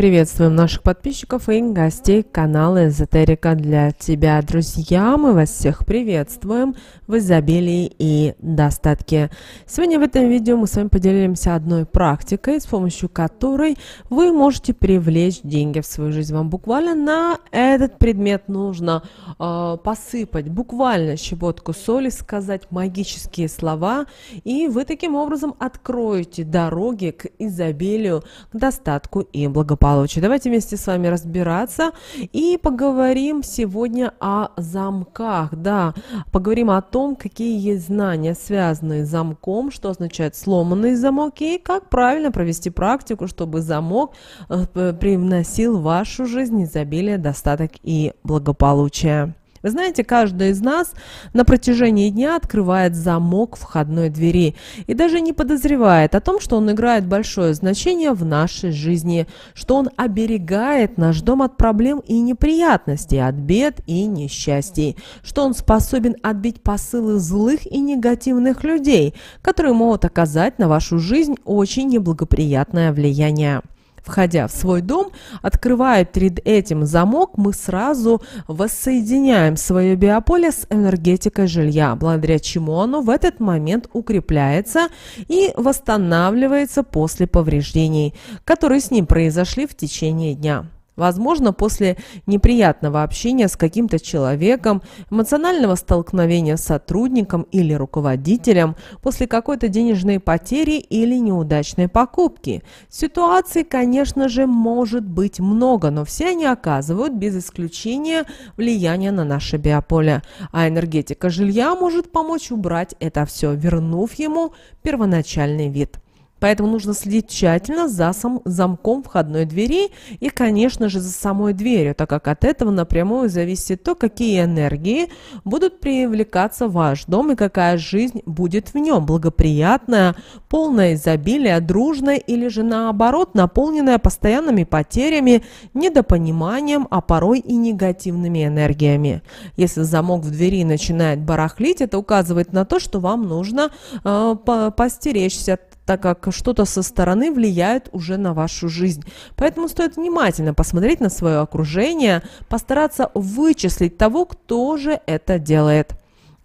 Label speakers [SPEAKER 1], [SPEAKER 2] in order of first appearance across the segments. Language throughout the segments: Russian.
[SPEAKER 1] Приветствуем наших подписчиков и гостей канала «Эзотерика для тебя». Друзья, мы вас всех приветствуем в изобилии и достатке. Сегодня в этом видео мы с вами поделимся одной практикой, с помощью которой вы можете привлечь деньги в свою жизнь. Вам буквально на этот предмет нужно э, посыпать буквально щепотку соли, сказать магические слова, и вы таким образом откроете дороги к изобилию, к достатку и благополучию благополучия. Давайте вместе с вами разбираться и поговорим сегодня о замках. Да, поговорим о том, какие есть знания, связанные с замком, что означает сломанный замок и как правильно провести практику, чтобы замок э, привносил в вашу жизнь изобилие, достаток и благополучие. Вы знаете, каждый из нас на протяжении дня открывает замок входной двери и даже не подозревает о том, что он играет большое значение в нашей жизни, что он оберегает наш дом от проблем и неприятностей, от бед и несчастий, что он способен отбить посылы злых и негативных людей, которые могут оказать на вашу жизнь очень неблагоприятное влияние входя в свой дом, открывая перед этим замок, мы сразу воссоединяем свое биополе с энергетикой жилья, благодаря чему оно в этот момент укрепляется и восстанавливается после повреждений, которые с ним произошли в течение дня. Возможно, после неприятного общения с каким-то человеком, эмоционального столкновения с сотрудником или руководителем, после какой-то денежной потери или неудачной покупки. Ситуаций, конечно же, может быть много, но все они оказывают без исключения влияние на наше биополе. А энергетика жилья может помочь убрать это все, вернув ему первоначальный вид. Поэтому нужно следить тщательно за сам, замком входной двери и, конечно же, за самой дверью, так как от этого напрямую зависит то, какие энергии будут привлекаться в ваш дом и какая жизнь будет в нем. Благоприятная, полная изобилие, дружная или же наоборот, наполненная постоянными потерями, недопониманием, а порой и негативными энергиями. Если замок в двери начинает барахлить, это указывает на то, что вам нужно э, по постеречься так как что-то со стороны влияет уже на вашу жизнь. Поэтому стоит внимательно посмотреть на свое окружение, постараться вычислить того, кто же это делает.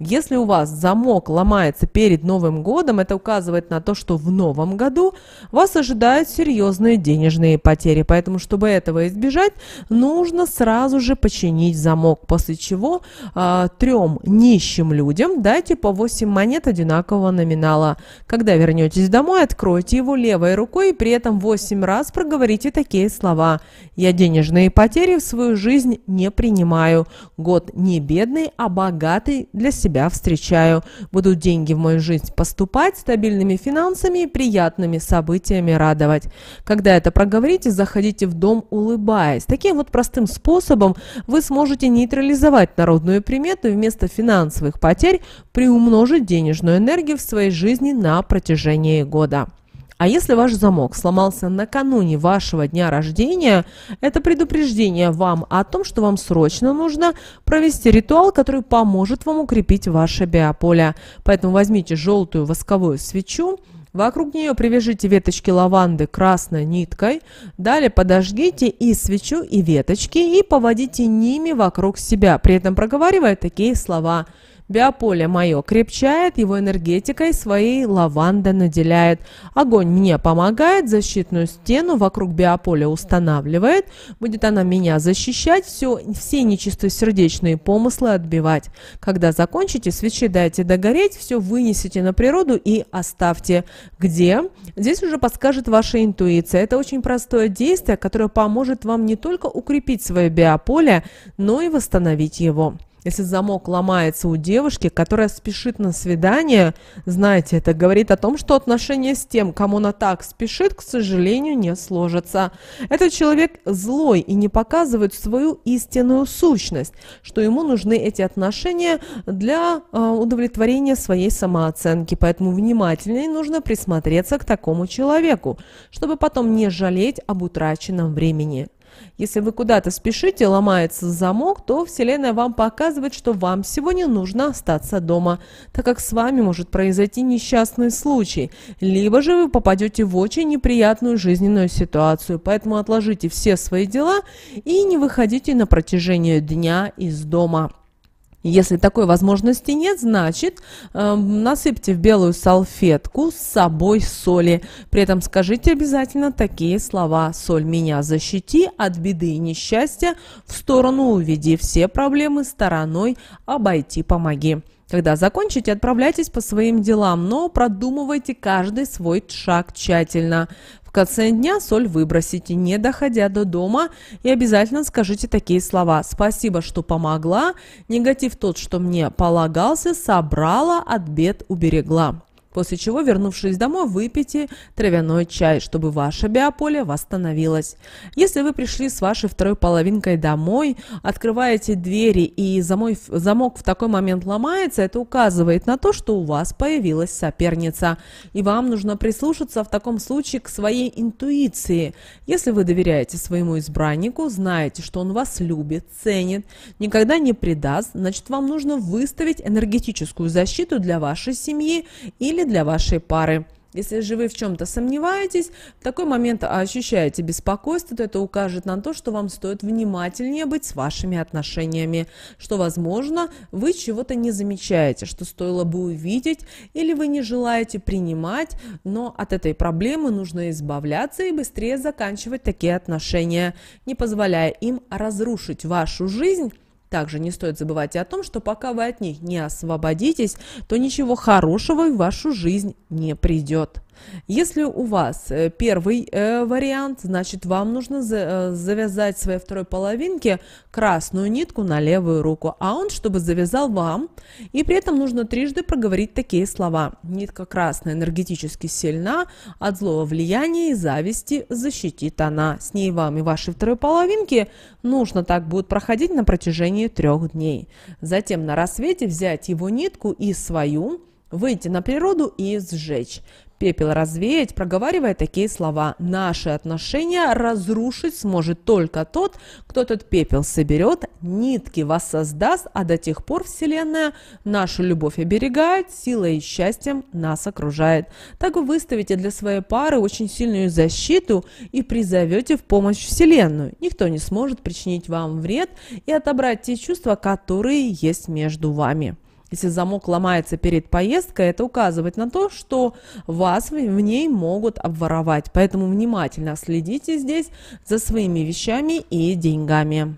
[SPEAKER 1] Если у вас замок ломается перед Новым годом, это указывает на то, что в Новом году вас ожидают серьезные денежные потери. Поэтому, чтобы этого избежать, нужно сразу же починить замок, после чего э, а, трем нищим людям дайте по 8 монет одинакового номинала. Когда вернетесь домой, откройте его левой рукой и при этом 8 раз проговорите такие слова. «Я денежные потери в свою жизнь не принимаю. Год не бедный, а богатый для себя себя встречаю. Будут деньги в мою жизнь поступать, стабильными финансами и приятными событиями радовать. Когда это проговорите, заходите в дом улыбаясь. Таким вот простым способом вы сможете нейтрализовать народную примету и вместо финансовых потерь приумножить денежную энергию в своей жизни на протяжении года. А если ваш замок сломался накануне вашего дня рождения, это предупреждение вам о том, что вам срочно нужно провести ритуал, который поможет вам укрепить ваше биополе. Поэтому возьмите желтую восковую свечу, Вокруг нее привяжите веточки лаванды красной ниткой, далее подожгите и свечу, и веточки, и поводите ними вокруг себя, при этом проговаривая такие слова – Биополе мое крепчает, его энергетикой своей лаванда наделяет. Огонь мне помогает, защитную стену вокруг биополя устанавливает. Будет она меня защищать, все, все нечистосердечные помыслы отбивать. Когда закончите, свечи дайте догореть, все вынесите на природу и оставьте. Где? Здесь уже подскажет ваша интуиция. Это очень простое действие, которое поможет вам не только укрепить свое биополе, но и восстановить его. Если замок ломается у девушки, которая спешит на свидание, знаете, это говорит о том, что отношения с тем, кому она так спешит, к сожалению, не сложатся. Этот человек злой и не показывает свою истинную сущность, что ему нужны эти отношения для а, удовлетворения своей самооценки. Поэтому внимательнее нужно присмотреться к такому человеку, чтобы потом не жалеть об утраченном времени. Если вы куда-то спешите, ломается замок, то Вселенная вам показывает, что вам сегодня нужно остаться дома, так как с вами может произойти несчастный случай, либо же вы попадете в очень неприятную жизненную ситуацию. Поэтому отложите все свои дела и не выходите на протяжении дня из дома. Если такой возможности нет, значит э, насыпьте в белую салфетку с собой соли. При этом скажите обязательно такие слова. Соль меня защити от беды и несчастья, в сторону уведи все проблемы стороной, обойти помоги. Когда закончите, отправляйтесь по своим делам, но продумывайте каждый свой шаг тщательно конце дня соль выбросите, не доходя до дома, и обязательно скажите такие слова. Спасибо, что помогла, негатив тот, что мне полагался, собрала, от бед уберегла. После чего, вернувшись домой, выпейте травяной чай, чтобы ваше биополе восстановилось. Если вы пришли с вашей второй половинкой домой, открываете двери и замой, замок в такой момент ломается, это указывает на то, что у вас появилась соперница. И вам нужно прислушаться в таком случае к своей интуиции. Если вы доверяете своему избраннику, знаете, что он вас любит, ценит, никогда не предаст, значит вам нужно выставить энергетическую защиту для вашей семьи или для вашей пары. Если же вы в чем-то сомневаетесь, в такой момент ощущаете беспокойство, то это укажет на то, что вам стоит внимательнее быть с вашими отношениями, что, возможно, вы чего-то не замечаете, что стоило бы увидеть, или вы не желаете принимать, но от этой проблемы нужно избавляться и быстрее заканчивать такие отношения, не позволяя им разрушить вашу жизнь также не стоит забывать о том, что пока вы от них не освободитесь, то ничего хорошего в вашу жизнь не придет. Если у вас э, первый э, вариант, значит вам нужно э, завязать своей второй половинке красную нитку на левую руку, а он чтобы завязал вам, и при этом нужно трижды проговорить такие слова. Нитка красная энергетически сильна, от злого влияния и зависти защитит она. С ней вам и вашей второй половинке нужно так будет проходить на протяжении трех дней. Затем на рассвете взять его нитку и свою, выйти на природу и сжечь пепел развеять, проговаривая такие слова. Наши отношения разрушить сможет только тот, кто этот пепел соберет, нитки воссоздаст, а до тех пор Вселенная нашу любовь оберегает, силой и счастьем нас окружает. Так вы выставите для своей пары очень сильную защиту и призовете в помощь Вселенную. Никто не сможет причинить вам вред и отобрать те чувства, которые есть между вами. Если замок ломается перед поездкой, это указывает на то, что вас в ней могут обворовать. Поэтому внимательно следите здесь за своими вещами и деньгами.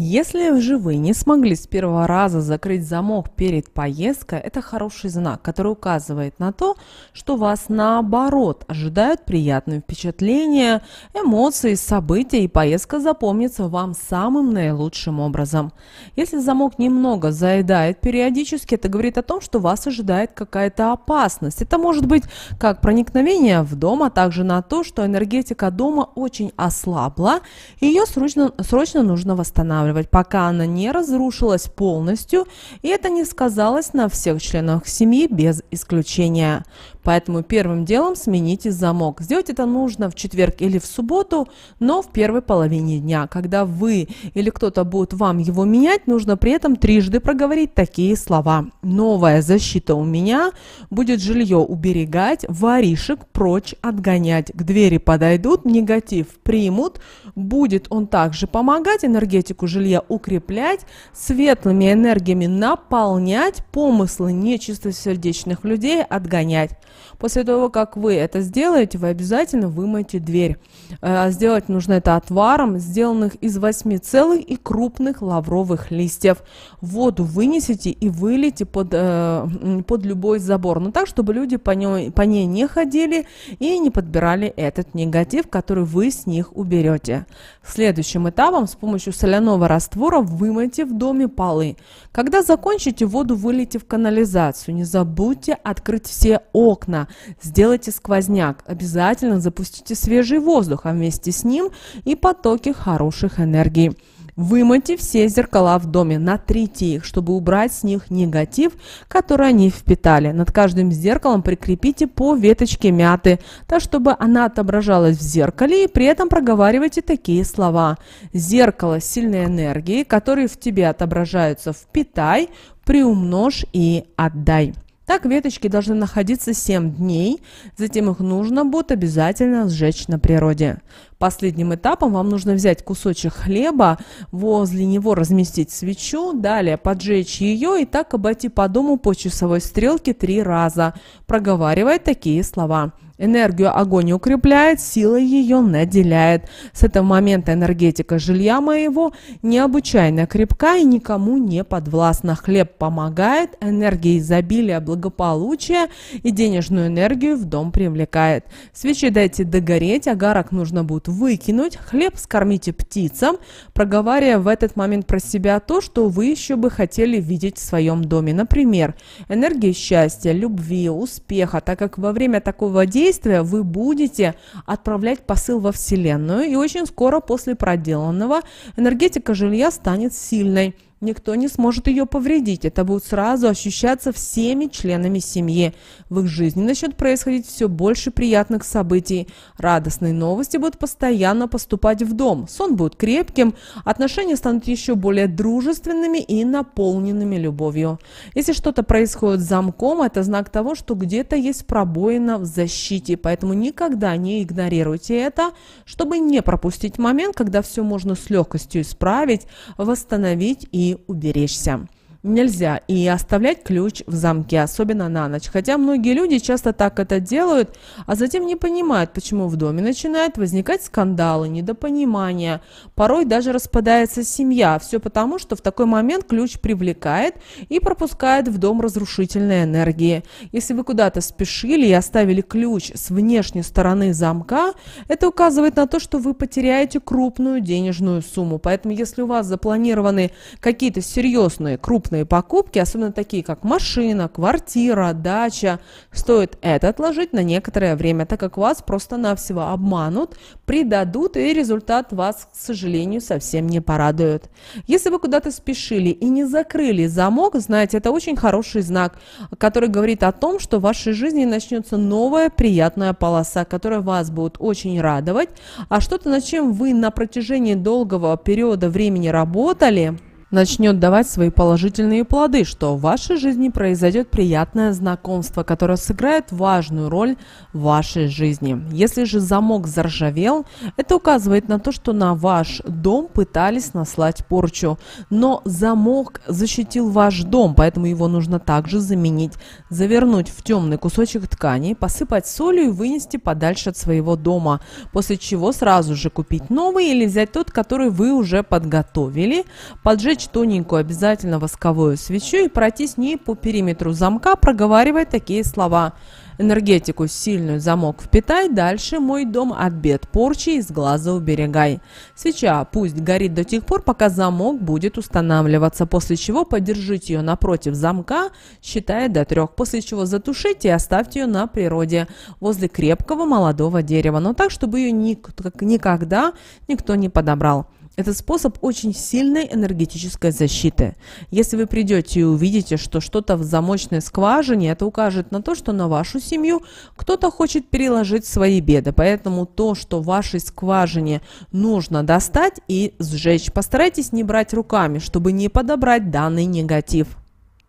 [SPEAKER 1] Если же вы не смогли с первого раза закрыть замок перед поездкой, это хороший знак, который указывает на то, что вас наоборот ожидают приятные впечатления, эмоции, события, и поездка запомнится вам самым наилучшим образом. Если замок немного заедает периодически, это говорит о том, что вас ожидает какая-то опасность. Это может быть как проникновение в дом, а также на то, что энергетика дома очень ослабла, и ее срочно, срочно нужно восстанавливать восстанавливать, пока она не разрушилась полностью, и это не сказалось на всех членах семьи без исключения. Поэтому первым делом смените замок. Сделать это нужно в четверг или в субботу, но в первой половине дня. Когда вы или кто-то будет вам его менять, нужно при этом трижды проговорить такие слова. Новая защита у меня будет жилье уберегать, воришек прочь отгонять. К двери подойдут, негатив примут, будет он также помогать, энергетику жилья укреплять, светлыми энергиями наполнять, помыслы сердечных людей отгонять. После того, как вы это сделаете, вы обязательно вымойте дверь. Э, а сделать нужно это отваром, сделанных из 8 целых и крупных лавровых листьев. Воду вынесите и вылейте под, э, под любой забор, но ну, так, чтобы люди по, ней по ней не ходили и не подбирали этот негатив, который вы с них уберете. Следующим этапом с помощью соляного раствора вымойте в доме полы. Когда закончите, воду вылейте в канализацию. Не забудьте открыть все окна окна, сделайте сквозняк, обязательно запустите свежий воздух, а вместе с ним и потоки хороших энергий. Вымойте все зеркала в доме, натрите их, чтобы убрать с них негатив, который они впитали. Над каждым зеркалом прикрепите по веточке мяты, так чтобы она отображалась в зеркале и при этом проговаривайте такие слова. Зеркало сильной энергии, которые в тебе отображаются, впитай, приумножь и отдай. Так веточки должны находиться 7 дней, затем их нужно будет обязательно сжечь на природе. Последним этапом вам нужно взять кусочек хлеба, возле него разместить свечу, далее поджечь ее и так обойти по дому по часовой стрелке три раза, проговаривая такие слова. Энергию огонь укрепляет, сила ее наделяет. С этого момента энергетика жилья моего необычайно крепка и никому не подвластна. Хлеб помогает, энергия изобилия, благополучия и денежную энергию в дом привлекает. Свечи дайте догореть, огарок нужно будет выкинуть, хлеб скормите птицам, проговаривая в этот момент про себя то, что вы еще бы хотели видеть в своем доме. Например, энергии счастья, любви, успеха, так как во время такого действия вы будете отправлять посыл во Вселенную, и очень скоро после проделанного энергетика жилья станет сильной. Никто не сможет ее повредить, это будет сразу ощущаться всеми членами семьи. В их жизни начнет происходить все больше приятных событий. Радостные новости будут постоянно поступать в дом, сон будет крепким, отношения станут еще более дружественными и наполненными любовью. Если что-то происходит с замком, это знак того, что где-то есть пробоина в защите, поэтому никогда не игнорируйте это, чтобы не пропустить момент, когда все можно с легкостью исправить, восстановить и и уберечься нельзя. И оставлять ключ в замке, особенно на ночь. Хотя многие люди часто так это делают, а затем не понимают, почему в доме начинают возникать скандалы, недопонимания. Порой даже распадается семья. Все потому, что в такой момент ключ привлекает и пропускает в дом разрушительные энергии. Если вы куда-то спешили и оставили ключ с внешней стороны замка, это указывает на то, что вы потеряете крупную денежную сумму. Поэтому если у вас запланированы какие-то серьезные крупные крупные покупки, особенно такие как машина, квартира, дача, стоит это отложить на некоторое время, так как вас просто-навсего обманут, предадут и результат вас, к сожалению, совсем не порадует. Если вы куда-то спешили и не закрыли замок, знаете, это очень хороший знак, который говорит о том, что в вашей жизни начнется новая приятная полоса, которая вас будет очень радовать, а что-то, над чем вы на протяжении долгого периода времени работали – начнет давать свои положительные плоды, что в вашей жизни произойдет приятное знакомство, которое сыграет важную роль в вашей жизни. Если же замок заржавел, это указывает на то, что на ваш дом пытались наслать порчу. Но замок защитил ваш дом, поэтому его нужно также заменить. Завернуть в темный кусочек ткани, посыпать солью и вынести подальше от своего дома, после чего сразу же купить новый или взять тот, который вы уже подготовили, поджечь зажечь тоненькую обязательно восковую свечу и пройти с ней по периметру замка, проговаривая такие слова. Энергетику сильную замок впитай, дальше мой дом от бед порчи из глаза уберегай. Свеча пусть горит до тех пор, пока замок будет устанавливаться, после чего подержите ее напротив замка, считая до трех, после чего затушите и оставьте ее на природе, возле крепкого молодого дерева, но так, чтобы ее ник никогда никто не подобрал. Этот способ очень сильной энергетической защиты. Если вы придете и увидите, что что-то в замочной скважине, это укажет на то, что на вашу семью кто-то хочет переложить свои беды. Поэтому то, что в вашей скважине нужно достать и сжечь, постарайтесь не брать руками, чтобы не подобрать данный негатив.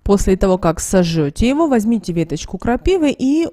[SPEAKER 1] После того, как сожжете его, возьмите веточку крапивы и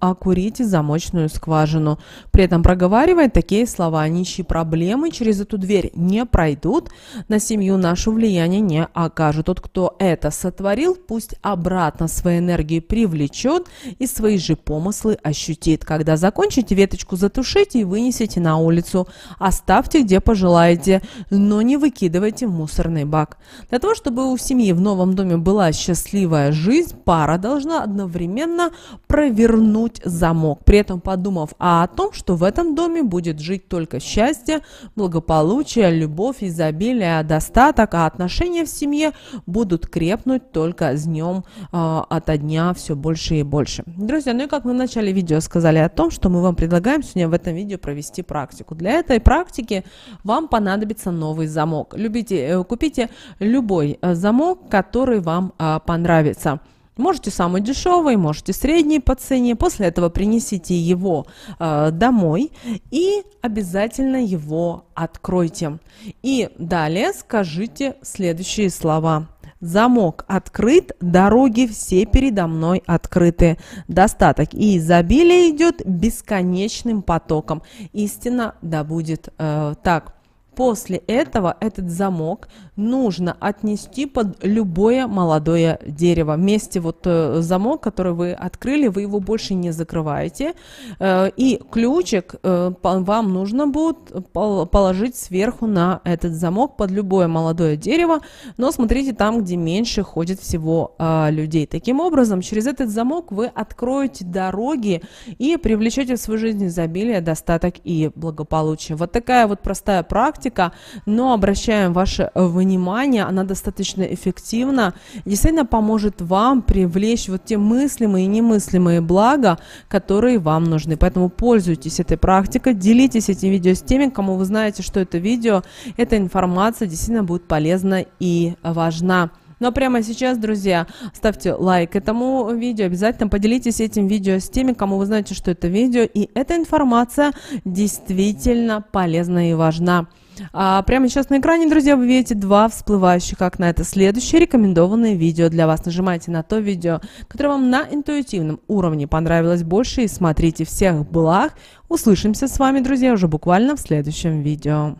[SPEAKER 1] окурите замочную скважину. При этом проговаривая такие слова «Нищие проблемы через эту дверь не пройдут, на семью нашу влияние не окажут. Тот, кто это сотворил, пусть обратно свои энергии привлечет и свои же помыслы ощутит. Когда закончите, веточку затушите и вынесите на улицу. Оставьте, где пожелаете, но не выкидывайте в мусорный бак. Для того, чтобы у семьи в новом доме была счастливая счастливая жизнь, пара должна одновременно провернуть замок, при этом подумав а о том, что в этом доме будет жить только счастье, благополучие, любовь, изобилие, достаток, а отношения в семье будут крепнуть только с днем э, ото дня все больше и больше. Друзья, ну и как мы в начале видео сказали о том, что мы вам предлагаем сегодня в этом видео провести практику. Для этой практики вам понадобится новый замок. Любите, э, купите любой э, замок, который вам э, понравится. Можете самый дешевый, можете средний по цене. После этого принесите его э, домой и обязательно его откройте. И далее скажите следующие слова. Замок открыт, дороги все передо мной открыты. Достаток и изобилие идет бесконечным потоком. Истина да будет э, так. После этого этот замок нужно отнести под любое молодое дерево. Вместе вот э, замок, который вы открыли, вы его больше не закрываете. Э, и ключик э, вам нужно будет положить сверху на этот замок под любое молодое дерево. Но смотрите там, где меньше ходит всего а, людей. Таким образом, через этот замок вы откроете дороги и привлечете в свою жизнь изобилие, достаток и благополучие. Вот такая вот простая практика практика, но обращаем ваше внимание, она достаточно эффективна, действительно поможет вам привлечь вот те мыслимые и немыслимые блага, которые вам нужны. Поэтому пользуйтесь этой практикой, делитесь этим видео с теми, кому вы знаете, что это видео, эта информация действительно будет полезна и важна. Но прямо сейчас, друзья, ставьте лайк этому видео, обязательно поделитесь этим видео с теми, кому вы знаете, что это видео, и эта информация действительно полезна и важна. А прямо сейчас на экране, друзья, вы видите два всплывающих окна. Это следующее рекомендованное видео для вас. Нажимайте на то видео, которое вам на интуитивном уровне понравилось больше и смотрите всех благ. Услышимся с вами, друзья, уже буквально в следующем видео.